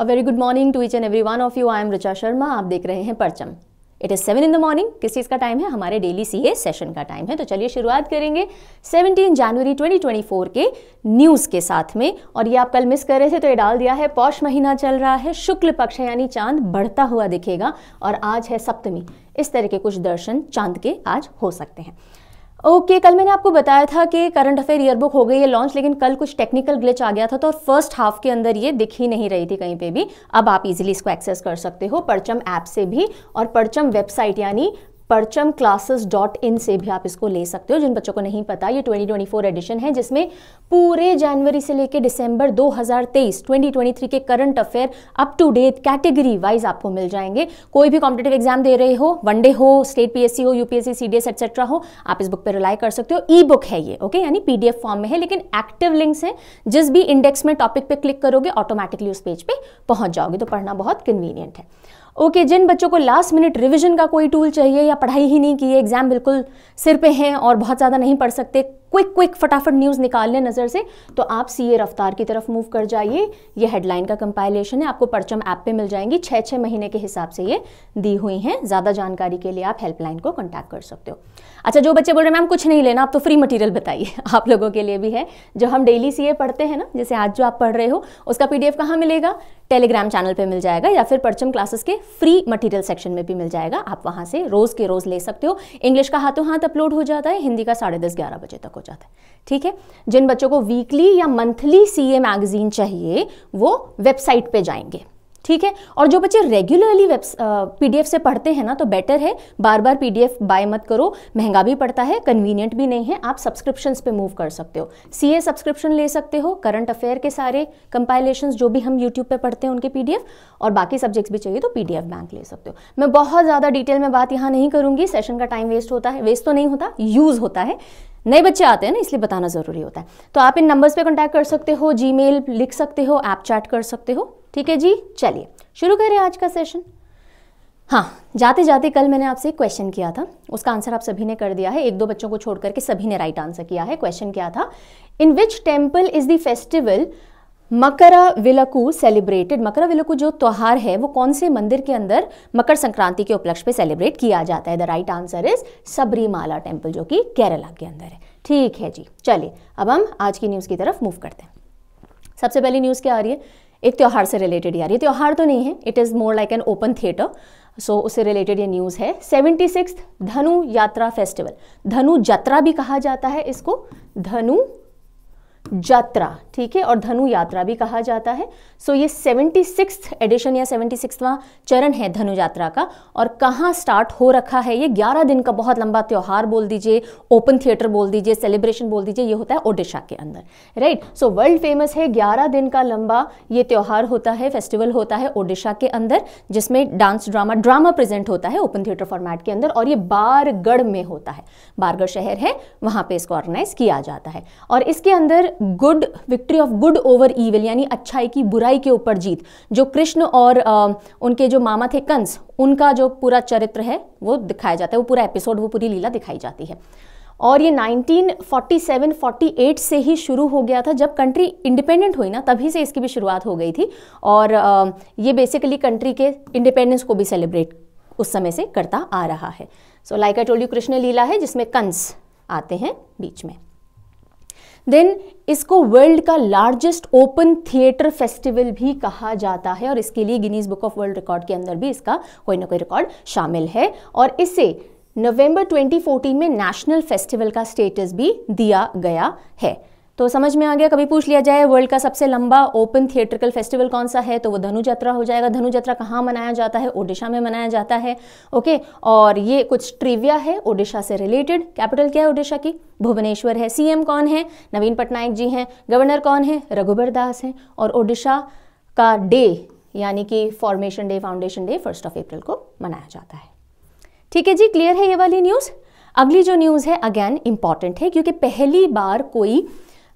A very good morning to each and every one of you I am Richa Sharma आप देख रहे हैं Parcham it is seven in the morning किस चीज़ का टाइम है हमारे डेली सी सेशन का टाइम है तो चलिए शुरुआत करेंगे 17 जनवरी 2024 के न्यूज़ के साथ में और ये आप कल मिस कर रहे थे तो ये डाल दिया है पौष महीना चल रहा है शुक्ल पक्ष यानी चांद बढ़ता हुआ दिखेगा और आज है सप्तमी इस तरह के कुछ दर्शन चांद के आज हो सकते हैं ओके okay, कल मैंने आपको बताया था कि करंट अफेयर ईयरबुक हो गई है लॉन्च लेकिन कल कुछ टेक्निकल ग्लिच आ गया था तो और फर्स्ट हाफ के अंदर ये दिख ही नहीं रही थी कहीं पे भी अब आप इजीली इसको एक्सेस कर सकते हो परचम ऐप से भी और परचम वेबसाइट यानी परचम क्लासेस डॉट इन से भी आप इसको ले सकते हो जिन बच्चों को नहीं पता ये 2024 एडिशन है जिसमें पूरे जनवरी से लेकर दिसंबर 2023 2023 के current affair up to date category wise आपको मिल जाएंगे कोई भी कॉम्पिटेटिव एग्जाम दे रहे हो वनडे हो स्टेट पीएससी हो यूपीएससी सीडीएस एक्सेट्रा हो आप इस बुक पर रिलाई कर सकते हो ई बुक है ये ओके यानी पीडीएफ फॉर्म में है लेकिन एक्टिव लिंक्स हैं जिस भी इंडेक्स में टॉपिक पे क्लिक करोगे ऑटोमेटिकली उस पेज पे पहुंच जाओगे तो पढ़ना बहुत कन्वीनियंट है ओके okay, जिन बच्चों को लास्ट मिनट रिवीजन का कोई टूल चाहिए या पढ़ाई ही नहीं की है एग्ज़ाम बिल्कुल सिर पे हैं और बहुत ज़्यादा नहीं पढ़ सकते क्विक क्विक फटाफट न्यूज़ निकाल लें नज़र से तो आप सी ए रफ्तार की तरफ मूव कर जाइए ये हेडलाइन का कंपाइलेशन है आपको परचम ऐप पे मिल जाएंगी छः छह महीने के हिसाब से ये दी हुई हैं ज़्यादा जानकारी के लिए आप हेल्पलाइन को कॉन्टैक्ट कर सकते हो अच्छा जो बच्चे बोल रहे हैं मैम कुछ नहीं लेना आप तो फ्री मटीरियल बताइए आप लोगों के लिए भी है जो हम डेली सी पढ़ते हैं ना जैसे आज जो आप पढ़ रहे हो उसका पी डी कहाँ मिलेगा टेलीग्राम चैनल पर मिल जाएगा या फिर परचम क्लासेस के फ्री मटीरियल सेक्शन में भी मिल जाएगा आप वहाँ से रोज़ के रोज़ ले सकते हो इंग्लिश का हाथों हाथ अपलोड हो जाता है हिंदी का साढ़े दस ग्यारह बजे तक हो जाता है ठीक है जिन बच्चों को वीकली या मंथली सीए मैगजीन चाहिए वो वेबसाइट पे जाएंगे ठीक है और जो बच्चे रेगुलरली वेब पीडीएफ से पढ़ते हैं ना तो बेटर है बार बार पीडीएफ बाय मत करो महंगा भी पड़ता है कन्वीनियंट भी नहीं है आप सब्सक्रिप्शंस पे मूव कर सकते हो सीए सब्सक्रिप्शन ले सकते हो करंट अफेयर के सारे कंपाइलेशन जो भी हम यूट्यूब पे पढ़ते हैं उनके पीडीएफ और बाकी सब्जेक्ट्स भी चाहिए तो पीडीएफ बैंक ले सकते हो मैं बहुत ज़्यादा डिटेल में बात यहाँ नहीं करूँगी सेशन का टाइम वेस्ट होता है वेस्ट तो नहीं होता यूज़ होता है नए बच्चे आते हैं ना इसलिए बताना ज़रूरी होता है तो आप इन नंबर्स पे कांटेक्ट कर सकते हो मेल लिख सकते हो ऐप चैट कर सकते हो ठीक है जी चलिए शुरू करें आज का सेशन हाँ जाते जाते कल मैंने आपसे एक क्वेश्चन किया था उसका आंसर आप सभी ने कर दिया है एक दो बच्चों को छोड़ करके सभी ने राइट आंसर किया है क्वेश्चन क्या था in which temple is the festival Makar Vilakku celebrated Makar Vilakku जो त्यौहार है वो कौन से मंदिर के अंदर मकर संक्रांति के उपलक्ष्य पे सेलिब्रेट किया जाता है the right answer is Sabarimala temple जो कि केरला के अंदर है ठीक है जी चलिए अब हम आज की न्यूज़ की तरफ मूव करते हैं सबसे पहली न्यूज़ क्या आ रही है एक त्यौहार से रिलेटेड आ रही है त्यौहार तो नहीं है it is more like an open theatre so उससे रिलेटेड ये न्यूज़ है सेवेंटी सिक्स धनु यात्रा फेस्टिवल धनु यात्रा भी कहा जाता है इसको धनु जात्रा ठीक है और धनु यात्रा भी कहा जाता है सो so, ये सेवेंटी सिक्स एडिशन या सेवेंटी सिक्सवा चरण है धनु यात्रा का और कहाँ स्टार्ट हो रखा है ये ग्यारह दिन का बहुत लंबा त्यौहार बोल दीजिए ओपन थिएटर बोल दीजिए सेलिब्रेशन बोल दीजिए ये होता है ओडिशा के अंदर राइट सो वर्ल्ड फेमस है ग्यारह दिन का लंबा ये त्यौहार होता है फेस्टिवल होता है ओडिशा के अंदर जिसमें डांस ड्रामा ड्रामा प्रेजेंट होता है ओपन थिएटर फॉर्मेट के अंदर और ये बारगढ़ में होता है बारगढ़ शहर है वहाँ पर इसको ऑर्गेनाइज किया जाता है और इसके अंदर good victory of good over evil यानी अच्छाई की बुराई के ऊपर जीत जो कृष्ण और आ, उनके जो मामा थे कंस उनका जो पूरा चरित्र है वो दिखाया जाता है वो पूरा एपिसोड वो पूरी लीला दिखाई जाती है और ये 1947-48 से ही शुरू हो गया था जब कंट्री इंडिपेंडेंट हुई ना तभी से इसकी भी शुरुआत हो गई थी और आ, ये बेसिकली कंट्री के इंडिपेंडेंस को भी सेलिब्रेट उस समय से करता आ रहा है so like I told you Krishna Leela है जिसमें कंस आते हैं बीच में देन इसको वर्ल्ड का लार्जेस्ट ओपन थिएटर फेस्टिवल भी कहा जाता है और इसके लिए Guinness book of world record के अंदर भी इसका कोई ना कोई रिकॉर्ड शामिल है और इसे नवंबर 2014 में नेशनल फेस्टिवल का स्टेटस भी दिया गया है तो समझ में आ गया कभी पूछ लिया जाए वर्ल्ड का सबसे लंबा ओपन थिएट्रिकल फेस्टिवल कौन सा है तो वो धनु यात्रा हो जाएगा धनु यात्रा कहाँ मनाया जाता है ओडिशा में मनाया जाता है ओके और ये कुछ ट्रिविया है ओडिशा से रिलेटेड कैपिटल क्या है ओडिशा की भुवनेश्वर है सीएम कौन है नवीन पटनायक जी हैं गवर्नर कौन है रघुबर दास हैं और ओडिशा का डे यानी कि formation day foundation day first of April को मनाया जाता है ठीक है जी क्लियर है ये वाली न्यूज़ अगली जो न्यूज़ है अगेन इम्पॉर्टेंट है क्योंकि पहली बार कोई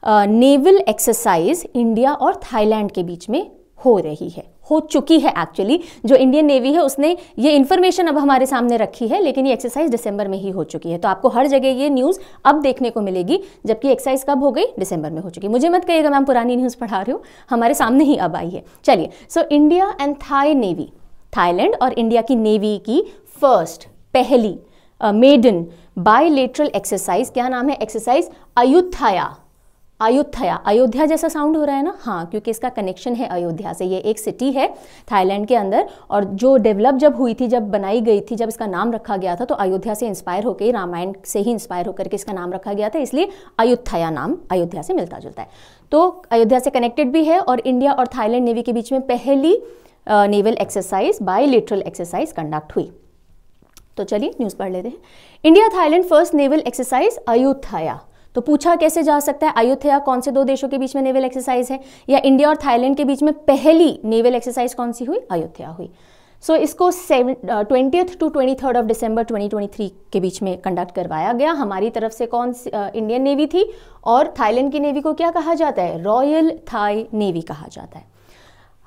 नेवल एक्सरसाइज इंडिया और थाईलैंड के बीच में हो रही है हो चुकी है एक्चुअली जो इंडियन नेवी है उसने ये इन्फॉर्मेशन अब हमारे सामने रखी है लेकिन ये एक्सरसाइज दिसंबर में ही हो चुकी है तो आपको हर जगह ये न्यूज़ अब देखने को मिलेगी जबकि एक्सरसाइज कब हो गई दिसंबर में हो चुकी मुझे मत कहिएगा मैम पुरानी न्यूज़ पढ़ा रही हूँ हमारे सामने ही अब आई है चलिए so India and Thai navy Thailand और इंडिया की नेवी की फर्स्ट पहली मेडन बायोलेट्रल एक्सरसाइज क्या नाम है एक्सरसाइज अयुथाया अयोध्या अयोध्या जैसा साउंड हो रहा है ना हाँ क्योंकि इसका कनेक्शन है अयोध्या से ये एक सिटी है थाईलैंड के अंदर और जो डेवलप जब हुई थी जब बनाई गई थी जब इसका नाम रखा गया था तो अयोध्या से इंस्पायर होकर रामायण से ही इंस्पायर होकर के इसका नाम रखा गया था इसलिए अयोध्या नाम अयोध्या से मिलता जुलता है तो अयोध्या से कनेक्टेड भी है और इंडिया और थाईलैंड नेवी के बीच में पहली naval exercise bilateral exercise conduct हुई तो चलिए न्यूज़ पढ़ लेते हैं India Thailand first naval exercise Ayodhya तो पूछा कैसे जा सकता है अयोध्या कौन से दो देशों के बीच में नेवल एक्सरसाइज है या इंडिया और थाईलैंड के बीच में पहली नेवल एक्सरसाइज कौन सी हुई अयोध्या हुई सो so, इसको twentieth to twenty third of December 2023 के बीच में कंडक्ट करवाया गया हमारी तरफ से कौन सी इंडियन uh, नेवी थी और थाईलैंड की नेवी को क्या कहा जाता है रॉयल थाई नेवी कहा जाता है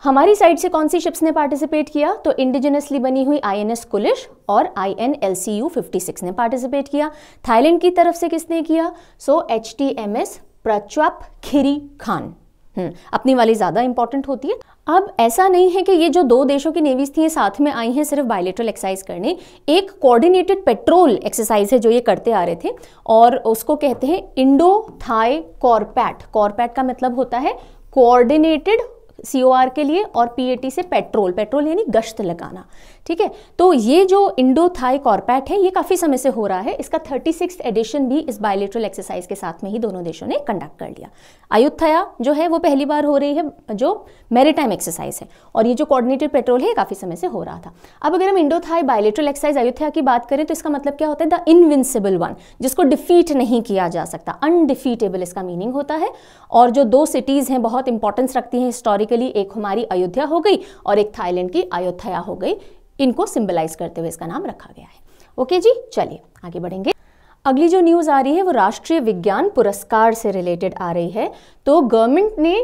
हमारी साइड से कौन सी शिप्स ने पार्टिसिपेट किया तो इंडिजिनसली बनी हुई आई एन एस कुलिश और I N L C U fifty six ने पार्टिसिपेट किया थाईलैंड की तरफ से किसने किया so H T M S Prachuap Khiri Khan अपनी वाली ज़्यादा इंपॉर्टेंट होती है अब ऐसा नहीं है कि ये जो दो देशों की नेवीज थी ये साथ में आई हैं सिर्फ बायोलेट्रल एक्सरसाइज करने एक कोऑर्डिनेटेड पेट्रोल एक्सरसाइज है जो ये करते आ रहे थे और उसको कहते हैं इंडो थाई कॉरपैट कॉरपैट का मतलब होता है कोऑर्डिनेटेड सी के लिए और पी से पेट्रोल पेट्रोल यानी गश्त लगाना ठीक है तो ये जो इंडो थाई कॉर्पैट है ये काफ़ी समय से हो रहा है इसका थर्टी सिक्स एडिशन भी इस बायोलेट्रल एक्सरसाइज के साथ में ही दोनों देशों ने कंडक्ट कर लिया अयोध्या जो है वो पहली बार हो रही है जो मेरीटाइम एक्सरसाइज है और ये जो कोऑर्डिनेटेड पेट्रोल है काफ़ी समय से हो रहा था अब अगर हम Indo Thai bilateral exercise Ayodhya की बात करें तो इसका मतलब क्या होता है द इनविंसिबल वन जिसको डिफीट नहीं किया जा सकता अनडिफीटेबल इसका मीनिंग होता है और जो दो सिटीज़ हैं बहुत इंपॉर्टेंस रखती हैं हिस्टोरिकली एक हमारी अयोध्या हो गई और एक थाईलैंड की अयोध्या हो गई इनको सिंबलाइज करते हुए इसका नाम रखा गया है ओके जी चलिए आगे बढ़ेंगे अगली जो न्यूज़ आ रही है वो राष्ट्रीय विज्ञान पुरस्कार से रिलेटेड आ रही है तो गवर्नमेंट ने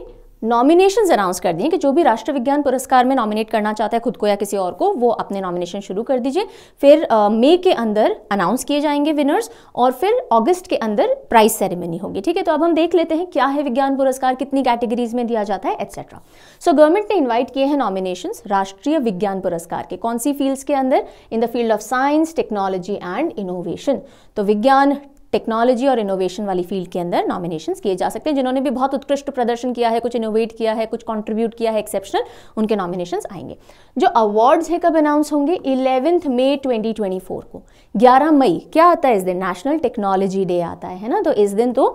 नॉमिनेशन अनाउंस कर दिए कि जो भी राष्ट्र विज्ञान पुरस्कार में नॉमिनेट करना चाहता है खुद को या किसी और को वो अपने नॉमिनेशन शुरू कर दीजिए फिर मई के अंदर अनाउंस किए जाएंगे विनर्स और फिर अगस्त के अंदर प्राइज सेरेमनी होगी ठीक है तो अब हम देख लेते हैं क्या है विज्ञान पुरस्कार कितनी कैटेगरीज में दिया जाता है एक्सेट्रा सो गवर्नमेंट ने इन्वाइट किए हैं नॉमिनेशन राष्ट्रीय विज्ञान पुरस्कार के कौन सी फील्ड्स के अंदर in the field of science technology and innovation तो विज्ञान टेक्नोलॉजी और इनोवेशन वाली फील्ड के अंदर नॉमिनेशन किए जा सकते हैं जिन्होंने भी बहुत उत्कृष्ट प्रदर्शन किया है कुछ इनोवेट किया है कुछ कॉन्ट्रीब्यूट किया है एक्सेप्शनल उनके नॉमिनेशन आएंगे जो अवार्ड्स है कब अनाउंस होंगे इलेवेंथ मई 2024 को ग्यारह मई क्या आता है इस दिन नेशनल टेक्नोलॉजी डे आता है ना तो इस दिन तो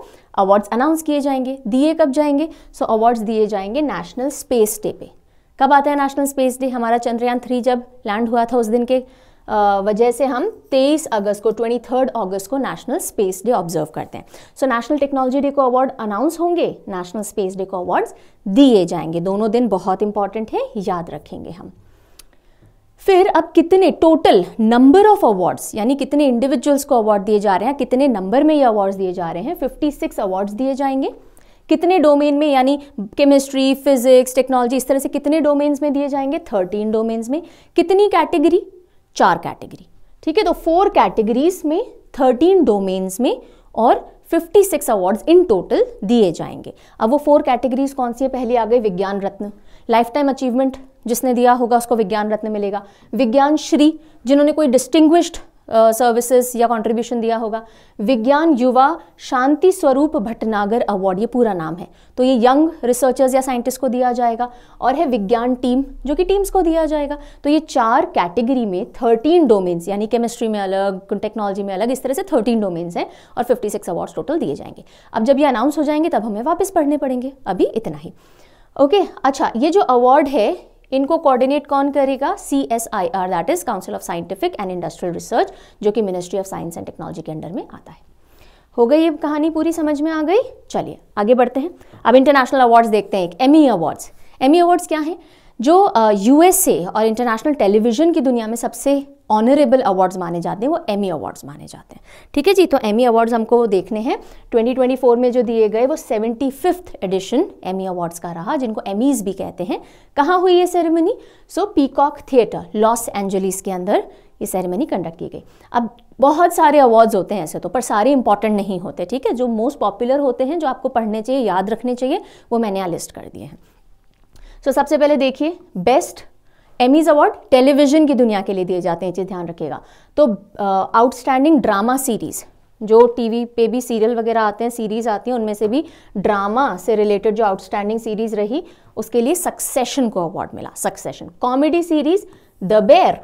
अवार्ड्स अनाउंस किए जाएंगे दिए कब जाएंगे सो अवार्ड्स दिए जाएंगे नेशनल स्पेस डे पे कब आता है नेशनल स्पेस डे हमारा चंद्रयान थ्री जब लैंड हुआ था उस दिन के वजह से हम 23 अगस्त को 23 अगस्त को नेशनल स्पेस डे ऑब्जर्व करते हैं सो नेशनल टेक्नोलॉजी डे को अवार्ड अनाउंस होंगे नेशनल स्पेस डे को अवार्ड दिए जाएंगे दोनों दिन बहुत इंपॉर्टेंट है याद रखेंगे हम फिर अब कितने टोटल नंबर ऑफ अवार्ड्स यानी कितने इंडिविजुअल्स को अवार्ड दिए जा रहे हैं कितने नंबर में ये अवार्ड्स दिए जा रहे हैं 56 अवार्ड्स दिए जाएंगे कितने डोमेन में यानी केमिस्ट्री फिजिक्स टेक्नोलॉजी इस तरह से कितने डोमेन्स में दिए जाएंगे 13 डोमेन्स में कितनी कैटेगरी चार कैटेगरी ठीक है तो फोर कैटेगरीज में थर्टीन डोमेन्स में और 56 अवार्ड्स इन टोटल दिए जाएंगे अब वो फोर कैटेगरीज कौन सी है पहली आ गई विज्ञान रत्न लाइफ टाइम अचीवमेंट जिसने दिया होगा उसको विज्ञान रत्न मिलेगा विज्ञान श्री जिन्होंने कोई डिस्टिंग्विश्ड सर्विसेज या कंट्रीब्यूशन दिया होगा विज्ञान युवा शांति स्वरूप भटनागर अवार्ड ये पूरा नाम है तो ये यंग रिसर्चर्स या साइंटिस्ट को दिया जाएगा और है विज्ञान टीम जो कि टीम्स को दिया जाएगा तो ये चार कैटेगरी में थर्टीन डोमेन्स यानी केमिस्ट्री में अलग टेक्नोलॉजी में अलग इस तरह से थर्टीन डोमेन्स हैं और फिफ्टी सिक्स अवार्ड्स टोटल दिए जाएंगे अब जब ये अनाउंस हो जाएंगे तब हमें वापस पढ़ने पड़ेंगे अभी इतना ही ओके okay, अच्छा ये जो अवार्ड है इनको कोऑर्डिनेट कौन करेगा C S I R that is Council of Scientific and Industrial Research जो कि Ministry of Science and Technology के अंडर में आता है हो गई ये कहानी पूरी समझ में आ गई चलिए आगे बढ़ते हैं अब इंटरनेशनल अवार्ड्स देखते हैं एक एमी अवार्ड्स एमी अवार्ड्स क्या है जो यूएसए और इंटरनेशनल टेलीविज़न की दुनिया में सबसे ऑनरेबल अवार्ड्स माने जाते हैं वो एमी अवार्ड्स माने जाते हैं ठीक है जी तो एमी अवार्ड्स हमको देखने हैं 2024 में जो दिए गए वो seventy fifth edition Emmy awards का रहा जिनको एमीज़ भी कहते हैं कहाँ हुई ये ceremony so Peacock Theatre Los Angeles के अंदर ये सेरेमनी कंडक्ट की गई अब बहुत सारे अवार्ड्स होते हैं ऐसे तो पर सारे इंपॉर्टेंट नहीं होते ठीक है जो मोस्ट पॉपुलर होते हैं जो आपको पढ़ने चाहिए याद रखने चाहिए वो मैंने यहाँ लिस्ट कर दिए हैं सो so, सबसे पहले देखिए बेस्ट एमीज अवार्ड टेलीविजन की दुनिया के लिए दिए जाते हैं चीज ध्यान रखिएगा तो आउटस्टैंडिंग ड्रामा सीरीज़ जो टीवी पे भी सीरियल वगैरह आते हैं सीरीज़ आती हैं उनमें से भी ड्रामा से रिलेटेड जो आउटस्टैंडिंग सीरीज़ रही उसके लिए सक्सेशन को अवार्ड मिला Succession comedy series the Bear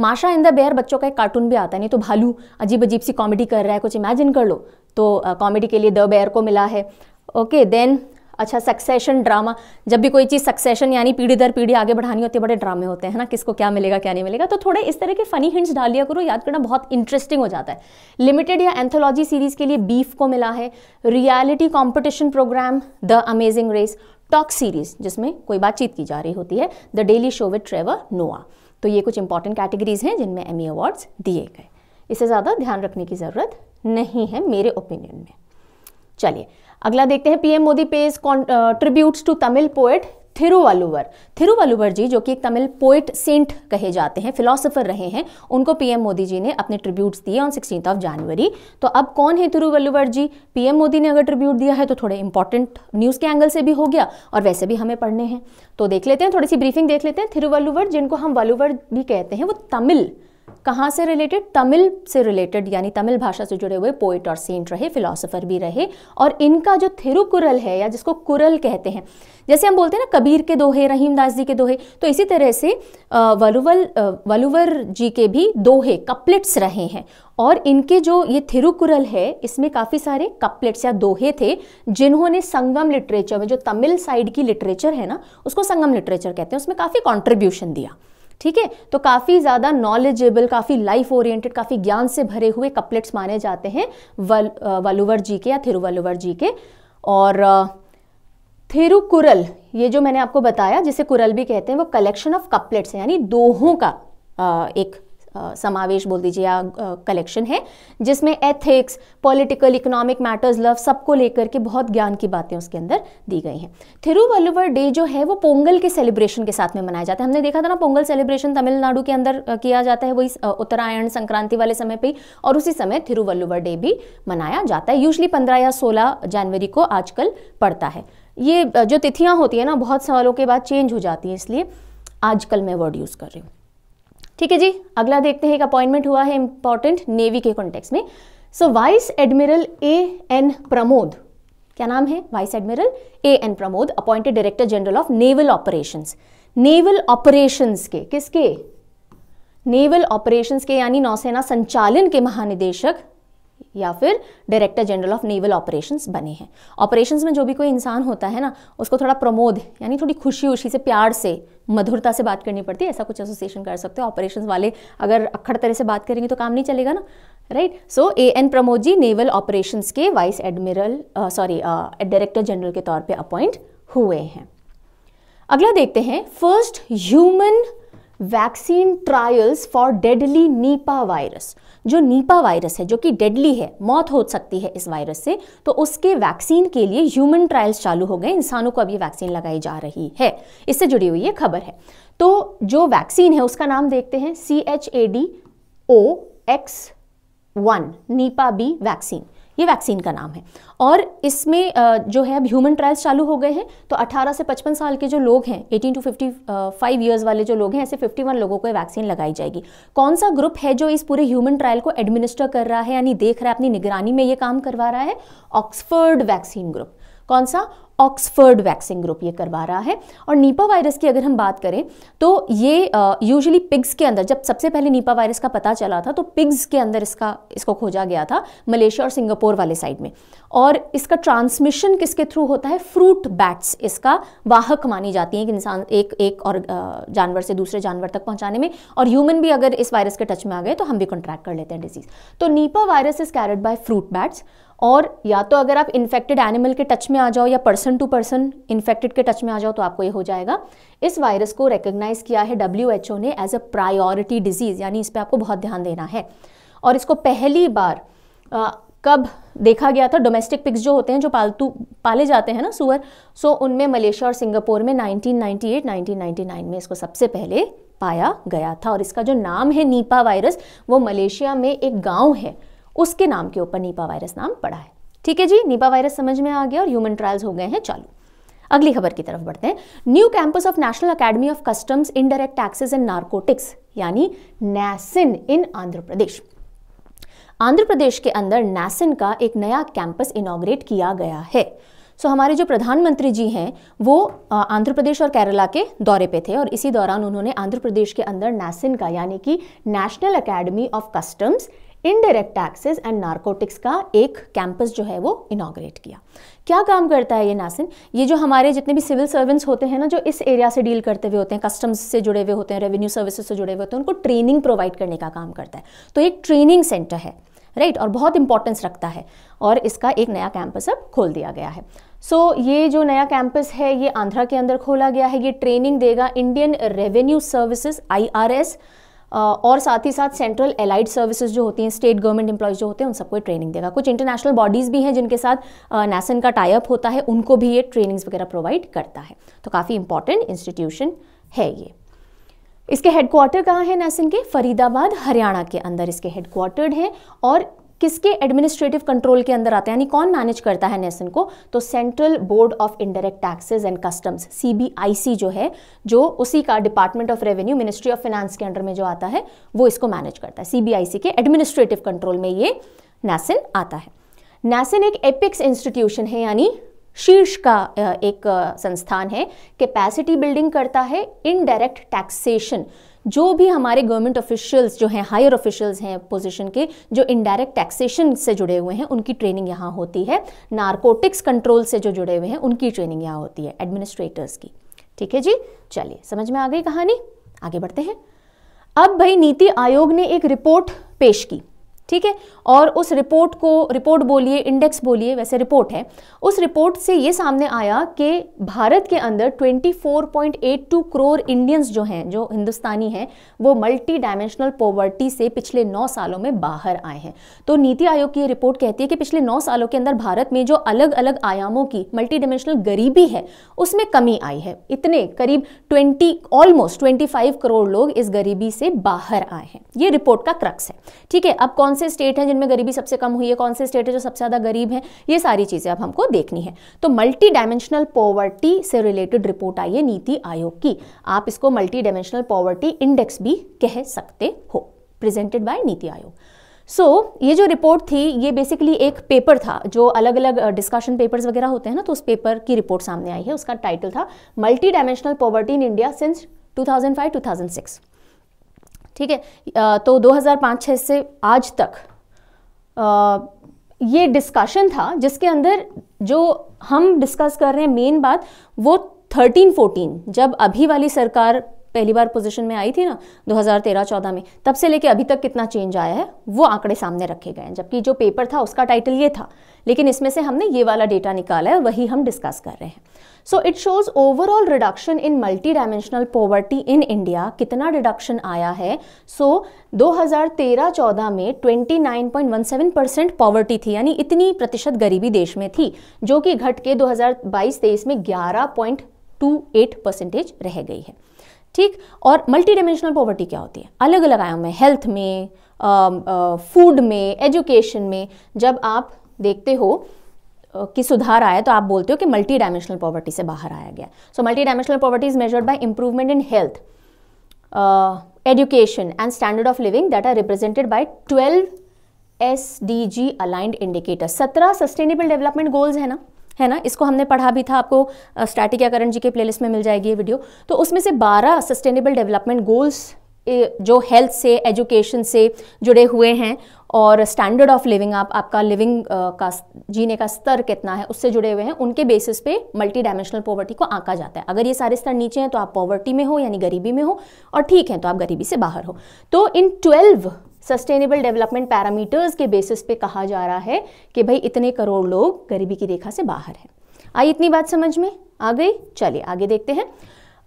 माशा इन द बेयर बच्चों का एक कार्टून भी आता है नहीं तो भालू अजीब अजीब सी कॉमेडी कर रहा है कुछ इमेजिन कर लो तो कॉमेडी uh, के लिए द बेयर को मिला है ओके देन अच्छा सक्सेशन ड्रामा जब भी कोई चीज़ सक्सेशन यानी पीढ़ी दर पीढ़ी आगे बढ़ानी होती है बड़े ड्रामे होते हैं ना किसको क्या मिलेगा क्या नहीं मिलेगा तो थोड़े इस तरह के फनी हिंट्स डाल लिया करो याद करना बहुत इंटरेस्टिंग हो जाता है लिमिटेड या एंथोलॉजी सीरीज के लिए बीफ को मिला है reality competition programme the Amazing Race talk series जिसमें कोई बातचीत की जा रही होती है the Daily Show with Trevor Noah तो ये कुछ इंपॉर्टेंट कैटेगरीज हैं जिनमें एमी अवार्ड्स दिए गए इसे ज़्यादा ध्यान रखने की ज़रूरत नहीं है मेरे ओपिनियन में चलिए अगला देखते हैं PM Modi pays tributes to Tamil poet Thiruvalluvar Thiruvalluvar ji जो कि एक तमिल पोइट सेंट कहे जाते हैं फिलोसोफर रहे हैं उनको पीएम मोदी जी ने अपने ट्रिब्यूट्स दिए ऑन सिक्सटीन ऑफ जनवरी तो अब कौन है थिरुवालुवर जी पीएम मोदी ने अगर ट्रिब्यूट दिया है तो थोड़े इंपॉर्टेंट न्यूज़ के एंगल से भी हो गया और वैसे भी हमें पढ़ने हैं तो देख लेते हैं थोड़ी सी ब्रीफिंग देख लेते हैं थिरुवालुवर जिनको हम वालुवर भी कहते हैं वो तमिल कहाँ से रिलेटेड तमिल से रिलेटेड यानी तमिल भाषा से जुड़े हुए पोइट और सेंट रहे फिलोसोफर भी रहे और इनका जो थिरुकुरल है या जिसको कुरल कहते हैं जैसे हम बोलते हैं ना कबीर के दोहे रहीमदास जी के दोहे तो इसी तरह से वलुवल वलुवर जी के भी दोहे कपलेट्स रहे हैं और इनके जो ये थिरुकुरल है इसमें काफ़ी सारे कपलेट्स या दोहे थे जिन्होंने संगम लिटरेचर में जो तमिल साइड की लिटरेचर है ना उसको संगम लिटरेचर कहते हैं उसमें काफ़ी कॉन्ट्रीब्यूशन दिया ठीक है तो काफ़ी ज़्यादा नॉलेजेबल काफ़ी लाइफ ओरिएंटेड काफ़ी ज्ञान से भरे हुए कपलेट्स माने जाते हैं वल वलुवर जी के या थिरुवलुवर जी के और थिरुकुरल ये जो मैंने आपको बताया जिसे कुरल भी कहते हैं वो कलेक्शन ऑफ कपलेट्स है यानी दोहों का एक समावेश बोल दीजिए या कलेक्शन है जिसमें ethics political economic matters love सबको लेकर के बहुत ज्ञान की बातें उसके अंदर दी गई हैं थिरुवल्लुवर डे जो है वो पोंगल के सेलिब्रेशन के साथ में मनाया जाता है हमने देखा था ना पोंगल सेलिब्रेशन तमिलनाडु के अंदर किया जाता है वही उत्तरायण संक्रांति वाले समय पर और उसी समय थिरुवल्लुवर डे भी मनाया जाता है यूजली पंद्रह या सोलह जनवरी को आजकल पड़ता है ये जो तिथियां होती है ना बहुत सालों के बाद चेंज हो जाती हैं इसलिए आजकल मैं वर्ड यूज़ कर रही हूँ ठीक है जी अगला देखते हैं एक अपॉइंटमेंट हुआ है इंपॉर्टेंट नेवी के कॉन्टेक्स में so vice admiral A N Pramod क्या नाम है vice admiral A N Pramod appointed director general of naval operations naval operations के किसके नेवल ऑपरेशंस के यानी नौसेना संचालन के महानिदेशक या फिर director general of naval operations बने हैं ऑपरेशंस में जो भी कोई इंसान होता है ना उसको थोड़ा प्रमोद यानी थोड़ी खुशी उशी से प्यार से मधुरता से बात करनी पड़ती है ऐसा कुछ एसोसिएशन कर सकते हो ऑपरेशंस वाले अगर अखड़ तरह से बात करेंगे तो काम नहीं चलेगा ना right so A N Pramod ji naval operations के vice admiral sorry director general के तौर पर अपॉइंट हुए हैं अगला देखते हैं first human vaccine trials for deadly Nipah virus जो नीपा वायरस है जो कि डेडली है मौत हो सकती है इस वायरस से तो उसके वैक्सीन के लिए ह्यूमन ट्रायल्स चालू हो गए इंसानों को अभी वैक्सीन लगाई जा रही है इससे जुड़ी हुई ये खबर है तो जो वैक्सीन है उसका नाम देखते हैं C H A D O X one Nipah B vaccine ये वैक्सीन का नाम है और इसमें जो है अब ह्यूमन ट्रायल्स चालू हो गए हैं तो 18 से 55 साल के जो लोग हैं 18 टू 55 ईयर्स वाले जो लोग हैं ऐसे 51 लोगों को वैक्सीन लगाई जाएगी कौन सा ग्रुप है जो इस पूरे ह्यूमन ट्रायल को एडमिनिस्टर कर रहा है यानी देख रहा है अपनी निगरानी में ये काम करवा रहा है ऑक्सफर्ड वैक्सीन ग्रुप कौन सा ऑक्सफर्ड वैक्सीन ग्रुप ये करवा रहा है और नीपा वायरस की अगर हम बात करें तो ये यूजुअली पिग्स के अंदर जब सबसे पहले नीपा वायरस का पता चला था तो पिग्स के अंदर इसका इसको खोजा गया था मलेशिया और सिंगापुर वाले साइड में और इसका ट्रांसमिशन किसके थ्रू होता है फ्रूट बैट्स इसका वाहक मानी जाती है कि इंसान एक एक और जानवर से दूसरे जानवर तक पहुंचाने में और ह्यूमन भी अगर इस वायरस के टच में आ गए तो हम भी कॉन्ट्रैक्ट कर लेते हैं डिजीज़ तो Nipah virus is carried by fruit bats और या तो अगर आप इन्फेक्टेड एनिमल के टच में आ जाओ या पर्सन टू पर्सन इन्फेक्टेड के टच में आ जाओ तो आपको ये हो जाएगा इस वायरस को रिकग्नाइज किया है डब्ल्यू ने एज अ प्रायोरिटी डिजीज़ यानी इस पर आपको बहुत ध्यान देना है और इसको पहली बार आ, कब देखा गया था डोमेस्टिक पिक्स जो होते हैं जो पालतू पाले जाते हैं ना सुअर सो उनमें मलेशिया और सिंगापुर में 1998, 1999 में इसको सबसे पहले पाया गया था और इसका जो नाम है नीपा वायरस वो मलेशिया में एक गांव है उसके नाम के ऊपर नीपा वायरस नाम पड़ा है ठीक है जी नीपा वायरस समझ में आ गया और ह्यूमन ट्रायल्स हो गए हैं चालू अगली खबर की तरफ बढ़ते हैं new campus of National Academy of Customs Indirect Taxes and Narcotics यानी नैसिन इन आंध्र प्रदेश आंध्र प्रदेश के अंदर नैसिन का एक नया कैंपस इनोग्रेट किया गया है सो so, हमारे जो प्रधानमंत्री जी हैं वो आंध्र प्रदेश और केरला के दौरे पे थे और इसी दौरान उन्होंने आंध्र प्रदेश के अंदर नैसिन का यानी कि National Academy of Customs Indirect Taxes and Narcotics का एक कैंपस जो है वो इनाग्रेट किया क्या काम करता है ये नासिन ये जो हमारे जितने भी सिविल सर्वेंट्स होते हैं ना जो इस एरिया से डील करते हुए होते हैं कस्टम्स से जुड़े हुए होते हैं रेवेन्यू सर्विसेज से जुड़े हुए होते हैं उनको ट्रेनिंग प्रोवाइड करने का काम करता है तो एक ट्रेनिंग सेंटर है राइट right? और बहुत इंपॉर्टेंस रखता है और इसका एक नया कैंपस अब खोल दिया गया है सो so, ये जो नया कैंपस है ये आंध्रा के अंदर खोला गया है ये ट्रेनिंग देगा इंडियन रेवेन्यू सर्विसेज आईआरएस और साथ ही साथ सेंट्रल एलाइड सर्विसेज जो होती हैं स्टेट गवर्नमेंट एम्प्लॉयज़ जो होते हैं उन सबको ट्रेनिंग देगा कुछ इंटरनेशनल बॉडीज़ भी हैं जिनके साथ नैसन का टाइप होता है उनको भी ये ट्रेनिंग्स वगैरह प्रोवाइड करता है तो काफ़ी इंपॉर्टेंट इंस्टीट्यूशन है ये इसके हेडक्वार्टर कहाँ है नैसन के फरीदाबाद हरियाणा के अंदर इसके हेडक्वार्टर्ड हैं और किसके एडमिनिस्ट्रेटिव कंट्रोल के अंदर आता है यानी कौन मैनेज करता है नेसन को तो Central Board of Indirect Taxes and Customs CBIC जो है जो उसी का Department of Revenue Ministry of Finance के अंडर में जो आता है वो इसको मैनेज करता है सीबीआईसी के एडमिनिस्ट्रेटिव कंट्रोल में ये नेसन आता है नेसन एक एपिक्स इंस्टीट्यूशन है यानी शीर्ष का एक संस्थान है कैपेसिटी बिल्डिंग करता है इनडायरेक्ट टैक्सेशन जो भी हमारे गवर्नमेंट ऑफिशियल्स जो हैं हायर ऑफिशियल्स हैं पोजीशन के जो इनडायरेक्ट टैक्सेशन से जुड़े हुए हैं उनकी ट्रेनिंग यहाँ होती है नारकोटिक्स कंट्रोल से जो जुड़े हुए हैं उनकी ट्रेनिंग यहाँ होती है एडमिनिस्ट्रेटर्स की ठीक है जी चलिए समझ में आ गई कहानी आगे बढ़ते हैं अब भाई नीति आयोग ने एक रिपोर्ट पेश की ठीक है और उस रिपोर्ट को रिपोर्ट बोलिए इंडेक्स बोलिए वैसे रिपोर्ट है उस रिपोर्ट से ये सामने आया कि भारत के अंदर 24.82 करोड़ इंडियंस जो हैं जो हिंदुस्तानी हैं वो मल्टी डायमेंशनल पॉवर्टी से पिछले 9 सालों में बाहर आए हैं तो नीति आयोग की रिपोर्ट कहती है कि पिछले 9 सालों के अंदर भारत में जो अलग अलग आयामों की मल्टी डायमेंशनल गरीबी है उसमें कमी आई है इतने करीब ट्वेंटी ऑलमोस्ट ट्वेंटी करोड़ लोग इस गरीबी से बाहर आए हैं ये रिपोर्ट का क्रक्स है ठीक है अब कौन कौन से स्टेट हैं जिनमें गरीबी सबसे कम हुई है कौन से स्टेट है जो सबसे ज़्यादा गरीब है ये सारी चीज़ें अब हमको देखनी है तो मल्टी डायमेंशनल पॉवर्टी से रिलेटेड रिपोर्ट आई है नीति आयोग की आप इसको मल्टी डायमेंशनल पॉवर्टी इंडेक्स भी कह सकते हो प्रेजेंटेड बाय नीति आयोग सो so, ये जो रिपोर्ट थी ये बेसिकली एक पेपर था जो अलग अलग डिस्कशन पेपर्स वगैरह होते हैं ना तो उस पेपर की रिपोर्ट सामने आई है उसका टाइटल था multidimensional poverty in India since 2005-2006 ठीक है तो 2005-6 से आज तक ये डिस्कशन था जिसके अंदर जो हम डिस्कस कर रहे हैं मेन बात वो 13-14 जब अभी वाली सरकार पहली बार पोजीशन में आई थी ना 2013-14 में तब से लेके अभी तक कितना चेंज आया है वो आंकड़े सामने रखे गए हैं जबकि जो पेपर था उसका टाइटल ये था लेकिन इसमें से हमने ये वाला डेटा निकाला है वही हम डिस्कस कर रहे हैं so it shows overall reduction in multidimensional poverty in India कितना रिडक्शन आया है सो so, 2013-14 में 29.17 परसेंट पॉवर्टी थी यानी इतनी प्रतिशत गरीबी देश में थी जो कि घट के 2022-23 में 11.28 परसेंटेज रह गई है ठीक और मल्टी डायमेंशनल पॉवर्टी क्या होती है अलग अलग आयाम में हेल्थ में फूड um, uh, में एजुकेशन में जब आप देखते हो uh, कि सुधार आया तो आप बोलते हो कि मल्टी डायमेंशनल पॉवर्टी से बाहर आया गया so multidimensional poverty is measured by improvement in health education and standard of living that are represented by twelve S D G aligned indicator सत्रह सस्टेनेबल डेवलपमेंट गोल्स है ना है ना इसको हमने पढ़ा भी था आपको स्टैटिक या करण जी के प्लेलिस्ट में मिल जाएगी ये वीडियो तो उसमें से 12 सस्टेनेबल डेवलपमेंट गोल्स जो हेल्थ से एजुकेशन से जुड़े हुए हैं और स्टैंडर्ड ऑफ लिविंग आप आपका लिविंग का जीने का स्तर कितना है उससे जुड़े हुए हैं उनके बेसिस पे मल्टी डायमेंशनल पॉवर्टी को आंका जाता है अगर ये सारे स्तर नीचे हैं तो आप पॉवर्टी में हो यानी गरीबी में हो और ठीक है तो आप गरीबी से बाहर हो तो in twelve sustainable development parameters के बेसिस पे कहा जा रहा है कि भाई इतने करोड़ लोग गरीबी की रेखा से बाहर हैं आई इतनी बात समझ में आ गई चलिए आगे देखते हैं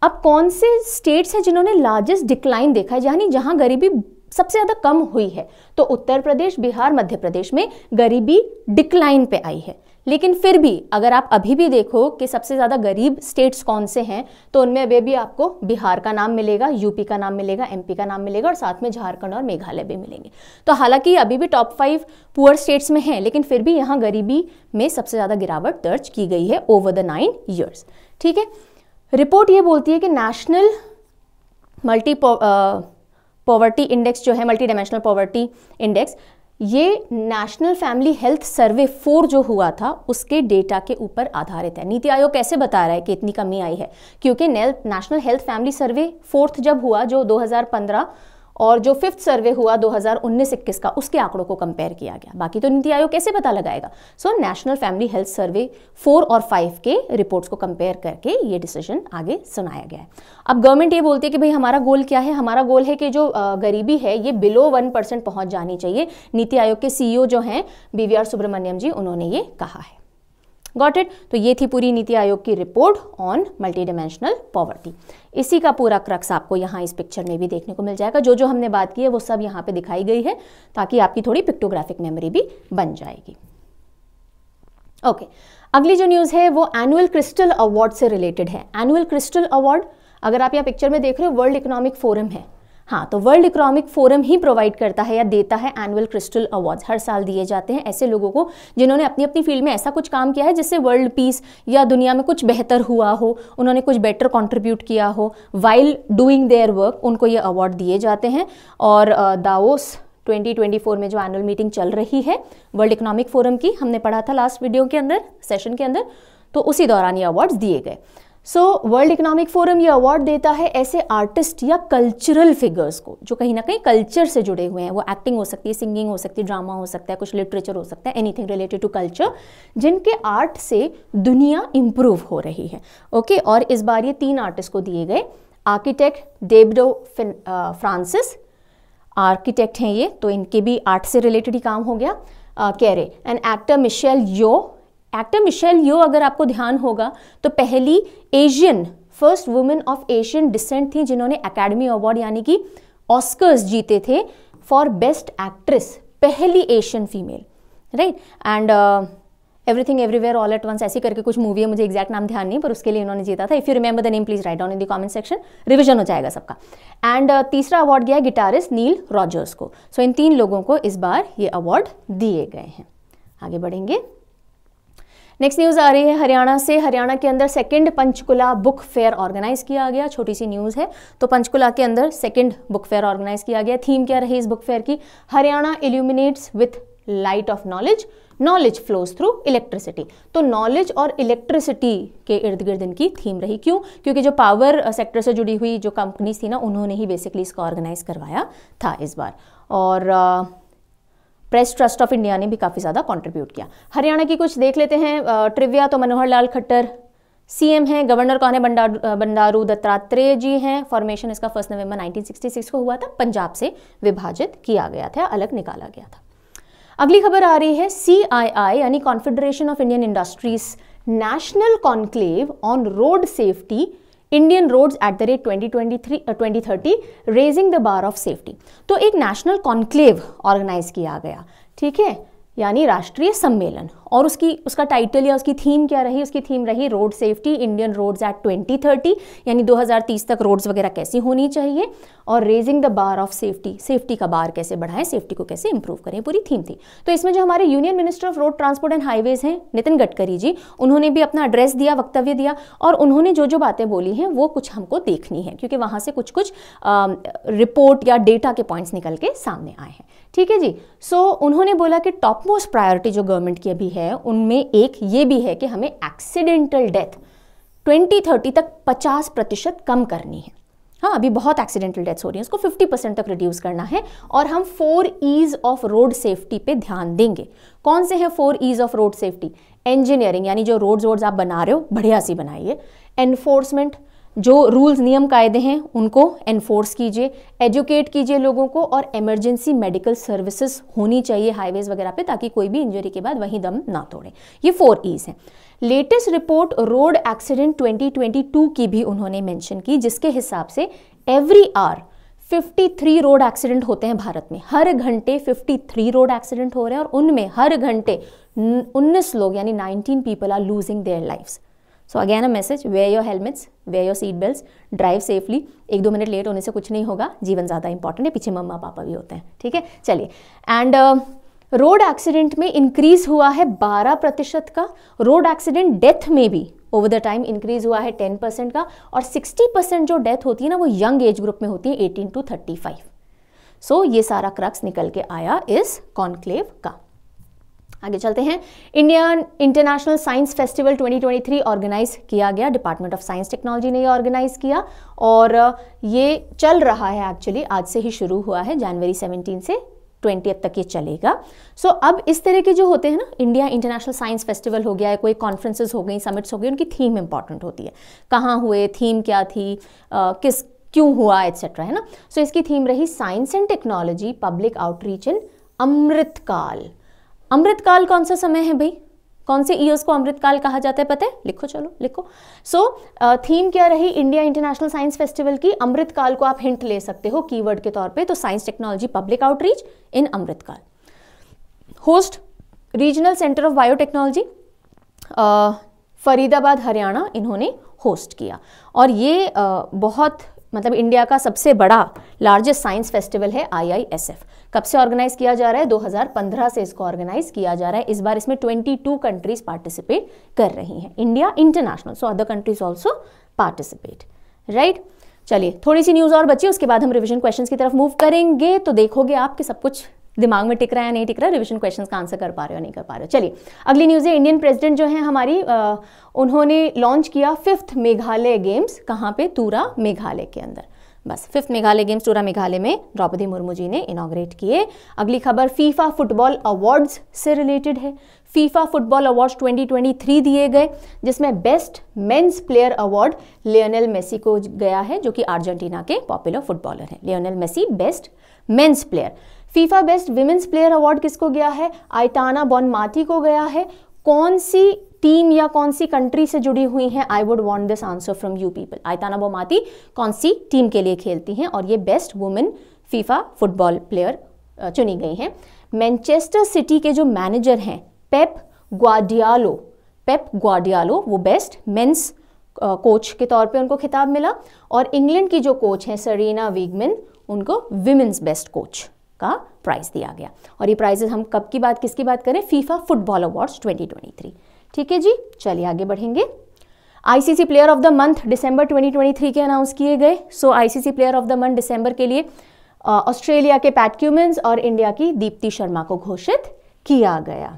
अब कौन से स्टेट्स हैं जिन्होंने लार्जेस्ट डिक्लाइन देखा है यानी जहाँ गरीबी सबसे ज़्यादा कम हुई है तो उत्तर प्रदेश बिहार मध्य प्रदेश में गरीबी डिक्लाइन पे आई है लेकिन फिर भी अगर आप अभी भी देखो कि सबसे ज़्यादा गरीब स्टेट्स कौन से हैं तो उनमें अभी भी आपको बिहार का नाम मिलेगा यूपी का नाम मिलेगा एमपी का नाम मिलेगा और साथ में झारखंड और मेघालय भी मिलेंगे तो हालांकि अभी भी टॉप फाइव पुअर स्टेट्स में हैं लेकिन फिर भी यहाँ गरीबी में सबसे ज़्यादा गिरावट दर्ज की गई है ओवर द नाइन ईयर्स ठीक है रिपोर्ट ये बोलती है कि नेशनल मल्टी पॉवर्टी इंडेक्स जो है मल्टी डायमेंशनल पॉवर्टी इंडेक्स ये National Family Health Survey four जो हुआ था उसके डेटा के ऊपर आधारित है नीति आयोग कैसे बता रहा है कि इतनी कमी आई है क्योंकि National Health Family Survey fourth जब हुआ जो 2015 और जो फिफ्थ सर्वे हुआ 2019-21 का उसके आंकड़ों को कंपेयर किया गया बाकी तो नीति आयोग कैसे पता लगाएगा so National Family Health Survey four और फाइव के रिपोर्ट्स को कंपेयर करके ये डिसीजन आगे सुनाया गया है अब गवर्नमेंट ये बोलती है कि भाई हमारा गोल क्या है हमारा गोल है कि जो गरीबी है ये बिलो वन परसेंट पहुँच जानी चाहिए नीति आयोग के सी जो हैं बी सुब्रमण्यम जी उन्होंने ये कहा है गॉट इट तो ये थी पूरी नीति आयोग की report on multidimensional poverty इसी का पूरा क्रक्स आपको यहाँ इस पिक्चर में भी देखने को मिल जाएगा जो जो हमने बात की है वो सब यहाँ पे दिखाई गई है ताकि आपकी थोड़ी पिक्टोग्राफिक मेमोरी भी बन जाएगी ओके okay. अगली जो न्यूज़ है वो एनुअल क्रिस्टल अवार्ड से रिलेटेड है एनुअल क्रिस्टल अवार्ड अगर आप यहाँ पिक्चर में देख रहे हो वर्ल्ड इकोनॉमिक फोरम है हाँ तो वर्ल्ड इकोनॉमिक फोरम ही प्रोवाइड करता है या देता है एनुअल क्रिस्टल अवार्ड्स हर साल दिए जाते हैं ऐसे लोगों को जिन्होंने अपनी अपनी फील्ड में ऐसा कुछ काम किया है जिससे वर्ल्ड पीस या दुनिया में कुछ बेहतर हुआ हो उन्होंने कुछ बेटर कॉन्ट्रीब्यूट किया हो वाइल डूइंग देयर वर्क उनको ये अवार्ड दिए जाते हैं और दाओस 2024 में जो एनुअल मीटिंग चल रही है वर्ल्ड इकोनॉमिक फोरम की हमने पढ़ा था लास्ट वीडियो के अंदर सेशन के अंदर तो उसी दौरान ये अवार्ड्स दिए गए सो वर्ल्ड इकोनॉमिक फोरम ये अवार्ड देता है ऐसे आर्टिस्ट या कल्चरल फिगर्स को जो कहीं ना कहीं कल्चर से जुड़े हुए हैं वो एक्टिंग हो सकती है सिंगिंग हो सकती है ड्रामा हो सकता है कुछ लिटरेचर हो सकता है एनीथिंग रिलेटेड टू कल्चर जिनके आर्ट से दुनिया इम्प्रूव हो रही है ओके okay? और इस बार ये तीन आर्टिस्ट को दिए गए आर्किटेक्ट डेबडो फ्रांसिस आर्किटेक्ट हैं ये तो इनके भी आर्ट से रिलेटेड ही काम हो गया कैरे and actor Michelle Yeoh actor Michelle Yeoh अगर आपको ध्यान होगा तो पहली Asian first women of Asian descent थी जिन्होंने एकेडमी अवार्ड यानी कि ऑस्कर्स जीते थे फॉर बेस्ट एक्ट्रेस पहली Asian female right and Everything Everywhere All at Once ऐसी करके कुछ मूवी है मुझे एग्जैक्ट नाम ध्यान नहीं पर उसके लिए इन्होंने जीता था if you remember the name please write down in the comment section revision हो जाएगा सबका एंड uh, तीसरा अवार्ड गया गिटारिस्ट नील रॉजर्स को सो so, इन तीन लोगों को इस बार ये अवार्ड दिए गए हैं आगे बढ़ेंगे नेक्स्ट न्यूज़ आ रही है हरियाणा से हरियाणा के अंदर second Panchkula book fair organise किया गया छोटी सी न्यूज़ है तो पंचकुला के अंदर सेकंड बुक फेयर ऑर्गेनाइज किया गया थीम क्या रही इस बुक फेयर की Haryana illuminates with light of knowledge knowledge flows through electricity तो नॉलेज और इलेक्ट्रिसिटी के इर्द गिर्द इनकी थीम रही क्यों क्योंकि जो पावर सेक्टर से जुड़ी हुई जो कंपनीज थी ना उन्होंने ही बेसिकली इसको ऑर्गेनाइज करवाया था इस बार और प्रेस ट्रस्ट ऑफ इंडिया ने भी काफ़ी ज़्यादा कॉन्ट्रीब्यूट किया हरियाणा की कुछ देख लेते हैं ट्रिविया तो मनोहर लाल खट्टर सीएम हैं गवर्नर कौन है बंडारू बंडारू दत्तात्रेय जी हैं फॉर्मेशन इसका फर्स्ट नवंबर 1966 को हुआ था पंजाब से विभाजित किया गया था अलग निकाला गया था अगली खबर आ रही है सी यानी Confederation of Indian Industries National Conclave on Road safety Indian roads at the rate twenty twenty three twenty thirty raising the bar of safety तो एक नेशनल कॉन्क्लेव ऑर्गेनाइज किया गया ठीक है यानी राष्ट्रीय सम्मेलन और उसकी उसका टाइटल या उसकी थीम क्या रही उसकी थीम रही road safety Indian roads at 2030 यानी 2030 तक रोड्स वगैरह कैसी होनी चाहिए और raising the bar of safety safety का बार कैसे बढ़ाएं सेफ्टी को कैसे इंप्रूव करें पूरी थीम थी तो इसमें जो हमारे Union Minister of Road Transport and Highways हैं नितिन गडकरी जी उन्होंने भी अपना एड्रेस दिया वक्तव्य दिया और उन्होंने जो जो बातें बोली हैं वो कुछ हमको देखनी है क्योंकि वहाँ से कुछ कुछ रिपोर्ट या डेटा के पॉइंट्स निकल के सामने आए हैं ठीक है जी सो so, उन्होंने बोला कि टॉप मोस्ट प्रायोरिटी जो गवर्नमेंट की अभी है उनमें एक ये भी है कि हमें एक्सीडेंटल डेथ 2030 तक 50 प्रतिशत कम करनी है हाँ अभी बहुत एक्सीडेंटल डेथ्स हो रही हैं उसको 50 परसेंट तक रिड्यूस करना है और हम four E's of road safety पे ध्यान देंगे कौन से हैं four E's of road safety engineering यानी जो रोड्स वोड्स आप बना रहे हो बढ़िया सी बनाइए एनफोर्समेंट जो रूल्स नियम कायदे हैं उनको एनफोर्स कीजिए एजुकेट कीजिए लोगों को और इमरजेंसी मेडिकल सर्विसेज होनी चाहिए हाईवेज वगैरह पे ताकि कोई भी इंजरी के बाद वहीं दम ना तोड़े ये फोर ईज हैं लेटेस्ट रिपोर्ट रोड एक्सीडेंट 2022 की भी उन्होंने मेंशन की जिसके हिसाब से एवरी आर 53 रोड एक्सीडेंट होते हैं भारत में हर घंटे 53 रोड एक्सीडेंट हो रहे हैं और उनमें हर घंटे 19 लोग यानी 19 people are losing their lives so again a message wear your helmets wear your seat belt drive safely एक दो मिनट लेट होने से कुछ नहीं होगा जीवन ज़्यादा इंपॉर्टेंट है पीछे मम्मा पापा भी होते हैं ठीक है चलिए एंड रोड एक्सीडेंट में इंक्रीज हुआ है 12 प्रतिशत का रोड एक्सीडेंट डेथ में भी ओवर द टाइम इंक्रीज हुआ है 10 परसेंट का और 60 परसेंट जो डेथ होती है ना वो यंग एज ग्रुप में होती है 18 टू 35 सो so, ये सारा क्रक्स निकल के आया इस कॉन्क्लेव का आगे चलते हैं Indian International Science Festival 2023 organise किया गया डिपार्टमेंट ऑफ साइंस टेक्नोलॉजी ने ये ऑर्गेनाइज किया और ये चल रहा है एक्चुअली आज से ही शुरू हुआ है जनवरी 17 से ट्वेंटी तक ये चलेगा सो so, अब इस तरह के जो होते हैं ना इंडिया इंटरनेशनल साइंस फेस्टिवल हो गया है कोई कॉन्फ्रेंसेज हो गई समिट्स हो गई उनकी थीम इंपॉर्टेंट होती है कहाँ हुए थीम क्या थी आ, किस क्यों हुआ एट्सेट्रा है ना सो so, इसकी थीम रही science and technology public outreach in Amritkaal Amritkaal कौन सा समय है भाई कौन से ईयर्स को अमृतकाल कहा जाता है पता है लिखो चलो लिखो सो so, थीम uh, क्या रही इंडिया इंटरनेशनल साइंस फेस्टिवल की अमृतकाल को आप हिंट ले सकते हो कीवर्ड के तौर पे तो science technology public outreach in Amritkaal host Regional Centre of Biotechnology Faridabad Haryana इन्होंने होस्ट किया और ये uh, बहुत मतलब इंडिया का सबसे बड़ा लार्जेस्ट साइंस फेस्टिवल है आईआईएसएफ कब से ऑर्गेनाइज किया जा रहा है 2015 से इसको ऑर्गेनाइज किया जा रहा है इस बार इसमें 22 कंट्रीज पार्टिसिपेट कर रही हैं India International so other countries also participate right चलिए थोड़ी सी न्यूज़ और बची उसके बाद हम रिविजन क्वेश्चन की तरफ मूव करेंगे तो देखोगे आपके सब कुछ दिमाग में टिक रहा है या नहीं टिक रहा है रिविजन क्वेश्चन का आंसर कर पा रहे हो नहीं कर पा रहे हो चलिए अगली न्यूज़ है इंडियन प्रेसिडेंट जो है हमारी आ, उन्होंने लॉन्च किया फिफ्थ मेघालय गेम्स कहाँ पे तूरा मेघालय के अंदर बस फिफ्थ मेघालय गेम्स टूरा मेघालय में द्रौपदी मुर्मू जी ने इनाग्रेट किए अगली खबर फीफा फुटबॉल अवार्ड्स से रिलेटेड है फीफा फुटबॉल अवार्ड्स 2023 दिए गए जिसमें best men's player award Lionel Messi को गया है जो कि अर्जेंटीना के पॉपुलर फुटबॉलर हैं Lionel Messi best men's player FIFA best women's player award किसको गया है आइटाना माथी को गया है कौन सी टीम या कौन सी कंट्री से जुड़ी हुई हैं I would want this answer from you people Aitana Bonmati कौन सी टीम के लिए खेलती हैं और ये best women FIFA football player चुनी गई हैं मैनचेस्टर सिटी के जो मैनेजर हैं पेप ग्वाडियालो पेप ग्वाडियालो वो बेस्ट मेंस कोच के तौर पे उनको खिताब मिला और इंग्लैंड की जो कोच हैं सरीना वीगमिन उनको विमेंस बेस्ट कोच का प्राइज़ दिया गया और ये प्राइजेस हम कब की बात किसकी बात करें फीफा फुटबॉल अवार्ड्स 2023 ठीक है जी चलिए आगे बढ़ेंगे ICC player of the month December 2023 के अनाउंस किए गए so ICC player of the month December के लिए ऑस्ट्रेलिया के पैट क्यूमेंस और इंडिया की दीप्ति शर्मा को घोषित किया गया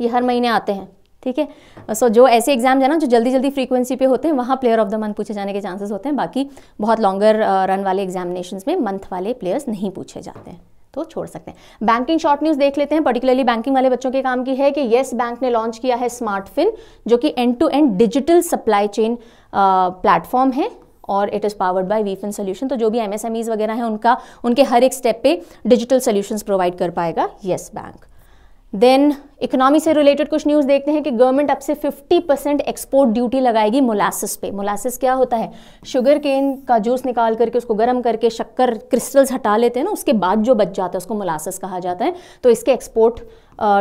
ये हर महीने आते हैं ठीक है सो जो ऐसे एग्जाम्स है ना जो जल्दी जल्दी फ्रीक्वेंसी पे होते हैं वहाँ प्लेयर ऑफ द मंथ पूछे जाने के चांसेस होते हैं बाकी बहुत लॉन्गर रन uh, वाले एग्जामिनेशन में मंथ वाले प्लेयर्स नहीं पूछे जाते हैं तो छोड़ सकते हैं बैंकिंग शॉर्ट न्यूज देख लेते हैं पर्टिकुलरली बैंकिंग वाले बच्चों के काम की है कि येस बैंक ने लॉन्च किया है स्मार्टफिन जो कि end to end digital supply chain platform है और it is powered by WeFin solution तो जो भी एमएसएमईज वगैरह हैं उनका उनके हर एक स्टेप पे डिजिटल सोल्यूशंस प्रोवाइड कर पाएगा येस बैंक देन इकोनॉमी से रिलेटेड कुछ न्यूज़ देखते हैं कि गवर्नमेंट अब से 50 परसेंट एक्सपोर्ट ड्यूटी लगाएगी मोलासिस पे मोलासिस क्या होता है शुगर केन का जूस निकाल करके उसको गर्म करके शक्कर क्रिस्टल्स हटा लेते हैं ना उसके बाद जो बच जाता है उसको मोलासिस कहा जाता है तो इसके एक्सपोर्ट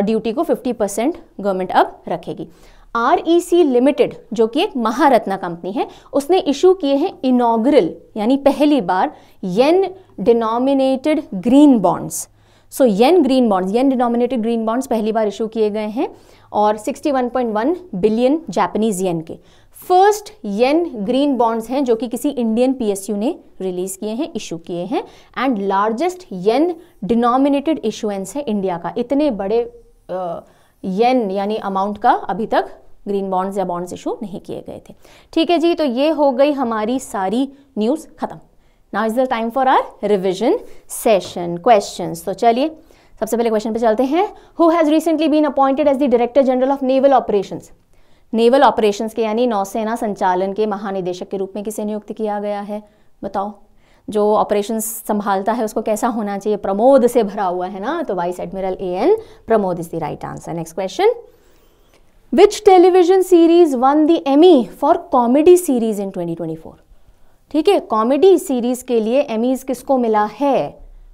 ड्यूटी को 50 परसेंट गवर्नमेंट अब रखेगी आर ई सी लिमिटेड जो कि एक महारत्ना कंपनी है उसने इशू किए हैं इनाग्रल यानी पहली बार yen denominated green bonds so yen green bonds yen denominated green bonds पहली बार इशू किए गए हैं और 61.1 बिलियन जापानीज येन के फर्स्ट येन ग्रीन बॉन्ड्स हैं जो कि किसी इंडियन पीएसयू ने रिलीज किए हैं इशू किए हैं and largest yen denominated issuance है इंडिया का इतने बड़े येन यानी अमाउंट का अभी तक ग्रीन बॉन्ड्स या बॉन्ड्स इशू नहीं किए गए थे ठीक है जी तो ये हो गई हमारी सारी न्यूज़ खत्म now is the time for our revision session question तो चलिए सबसे पहले क्वेश्चन पे चलते हैं who has recently been appointed as the director general of naval operation naval operation के यानी नौसेना संचालन के महानिदेशक के रूप में किसे नियुक्त किया गया है बताओ जो ऑपरेशन संभालता है उसको कैसा होना चाहिए प्रमोद से भरा हुआ है ना तो vice admiral A N Pramod is the right answer next question which television series won the Emmy for comedy series in twenty twenty four ठीक है कॉमेडी सीरीज के लिए एमीज किसको मिला है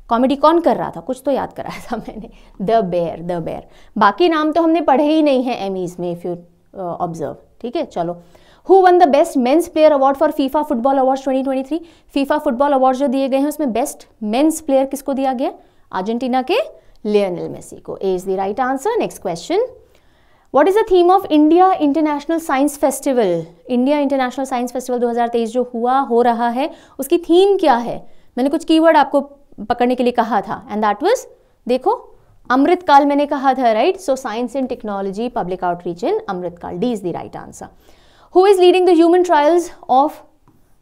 कॉमेडी कौन कर रहा था कुछ तो याद कराया था मैंने द बेयर द बेयर बाकी नाम तो हमने पढ़े ही नहीं है एमीज में इफ़ यू ऑब्जर्व ठीक है चलो who won the best men's player award for FIFA football twenty 2023 FIFA football award जो दिए गए हैं उसमें बेस्ट मेन्स प्लेयर किसको दिया गया अर्जेंटीना के लियोनेल मेसी को is the right answer next question what is the theme of India International Science Festival India International Science Festival 2023 जो हुआ हो रहा है उसकी थीम क्या है मैंने कुछ कीवर्ड आपको पकड़ने के लिए कहा था एंड दैट वॉज देखो अमृतकाल मैंने कहा था right so science and technology public outreach in Amritkaal D is the right answer who is leading the human trials of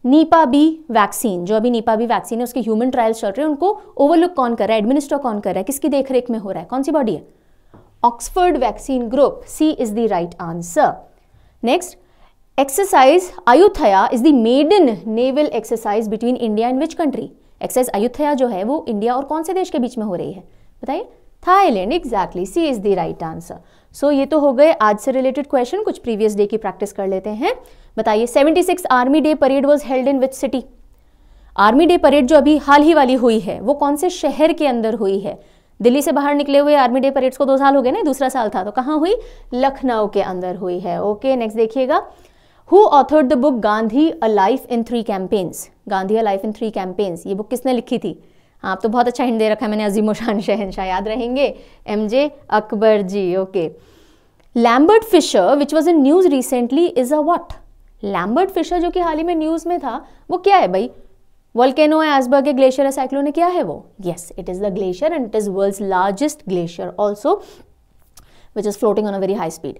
Nipah B vaccine जो अभी नीपा बी वैक्सीन है उसके ह्यूमन ट्रायल्स चल रहे हैं उनको ओवरलुक कौन कर रहा है एडमिनिस्टर कौन कर रहा है किसकी देखरेख में हो रहा है कौन सी बॉडी है Oxford vaccine group. C is the right answer. Next, exercise Ayutthaya is the maiden naval exercise between India and which country? Exercise Ayutthaya जो है वो इंडिया और कौन से देश के बीच में हो रही है बताइए Thailand exactly C is the right answer so ये तो हो गए आज से रिलेटेड क्वेश्चन कुछ प्रीवियस डे की प्रैक्टिस कर लेते हैं बताइए 76 army day parade was held in which city army day parade जो अभी हाल ही वाली हुई है वो कौन से शहर के अंदर हुई है दिल्ली से बाहर निकले हुए आर्मी डे परेड्स को दो साल हो गए ना दूसरा साल था तो कहाँ हुई लखनऊ के अंदर हुई है ओके नेक्स्ट देखिएगा who authored the book Gandhi a life in three campaigns Gandhi a life in three campaigns ये बुक किसने लिखी थी हाँ, आप तो बहुत अच्छा हिंट दे रखा है मैंने अजीमो शान शहनशाह याद रहेंगे M J Akbar ji okay Lambert Fisher which was in news recently is a what Lambert Fisher जो कि हाल ही में न्यूज़ में था वो क्या है भाई वॉल्केनो है एजबर्ग है ग्लेशियर है साइक्लोन है क्या है वो yes it is the glacier and it is world largest glacier also which is floating on a very high speed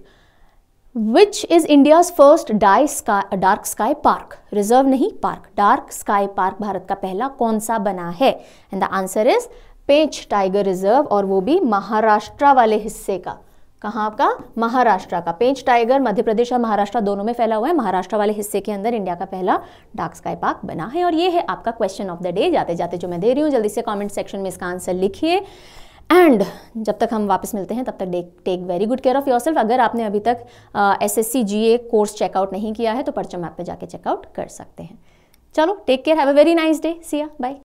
which is India's first डाई स्का डार्क स्काई पार्क रिजर्व नहीं park dark sky park Bharat का पहला कौन सा बना है and the answer is Pench tiger reserve और वो भी महाराष्ट्र वाले हिस्से का कहाँ का महाराष्ट्र का पेंच टाइगर मध्य प्रदेश और महाराष्ट्र दोनों में फैला हुआ है महाराष्ट्र वाले हिस्से के अंदर इंडिया का पहला डार्क स्काई पार्क बना है और ये है आपका क्वेश्चन ऑफ द डे जाते जाते जो मैं दे रही हूँ जल्दी से कमेंट सेक्शन में इसका आंसर लिखिए एंड जब तक हम वापस मिलते हैं तब तक take very good care of yourself अगर आपने अभी तक S S C G A course check out नहीं किया है तो परचम ऐप पर जाके चेकआउट कर सकते हैं चलो take care have a very nice day see ya bye